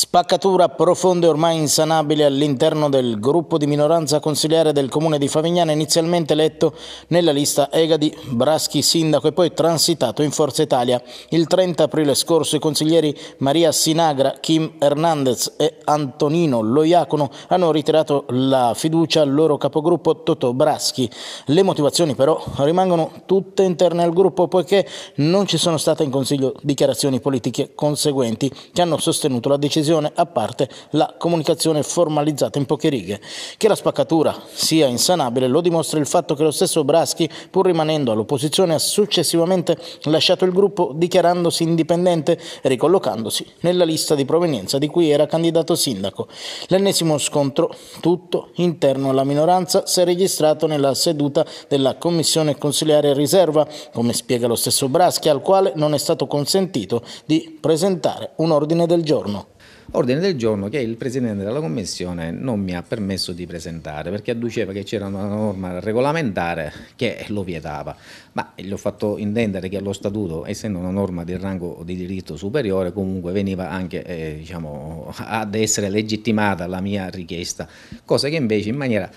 Spaccatura profonda e ormai insanabile all'interno del gruppo di minoranza consigliare del comune di Favignana, inizialmente eletto nella lista Egadi Braschi sindaco e poi transitato in Forza Italia. Il 30 aprile scorso i consiglieri Maria Sinagra, Kim Hernandez e Antonino Loiacono hanno ritirato la fiducia al loro capogruppo Totò Braschi. Le motivazioni però rimangono tutte interne al gruppo poiché non ci sono state in consiglio dichiarazioni politiche conseguenti che hanno sostenuto la decisione decisione, a parte la comunicazione formalizzata in poche righe. Che la spaccatura sia insanabile lo dimostra il fatto che lo stesso Braschi, pur rimanendo all'opposizione, ha successivamente lasciato il gruppo dichiarandosi indipendente e ricollocandosi nella lista di provenienza di cui era candidato sindaco. L'ennesimo scontro, tutto interno alla minoranza, si è registrato nella seduta della commissione consiliare riserva, come spiega lo stesso Braschi, al quale non è stato consentito di presentare un ordine del giorno ordine del giorno che il Presidente della Commissione non mi ha permesso di presentare perché adduceva che c'era una norma regolamentare che lo vietava, ma gli ho fatto intendere che lo Statuto, essendo una norma di rango di diritto superiore, comunque veniva anche eh, diciamo, ad essere legittimata la mia richiesta, cosa che invece in maniera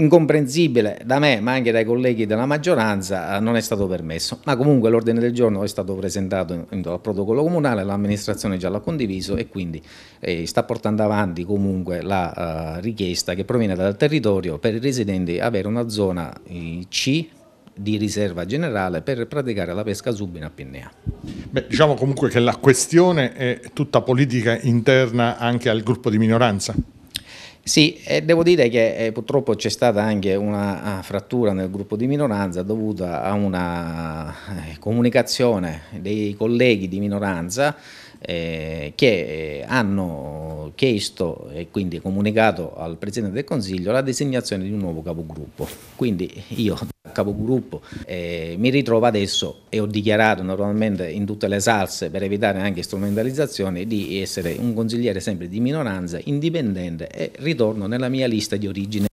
incomprensibile da me, ma anche dai colleghi della maggioranza, eh, non è stato permesso. Ma comunque l'ordine del giorno è stato presentato al protocollo comunale, l'amministrazione già l'ha condiviso e quindi eh, sta portando avanti comunque la uh, richiesta che proviene dal territorio per i residenti avere una zona C di riserva generale per praticare la pesca subina a Pinnea. Beh, diciamo comunque che la questione è tutta politica interna anche al gruppo di minoranza. Sì, eh, devo dire che eh, purtroppo c'è stata anche una ah, frattura nel gruppo di minoranza dovuta a una eh, comunicazione dei colleghi di minoranza eh, che hanno chiesto e quindi comunicato al Presidente del Consiglio la designazione di un nuovo capogruppo. Quindi io capogruppo. Eh, mi ritrovo adesso, e ho dichiarato normalmente in tutte le salse per evitare anche strumentalizzazioni, di essere un consigliere sempre di minoranza, indipendente e ritorno nella mia lista di origine.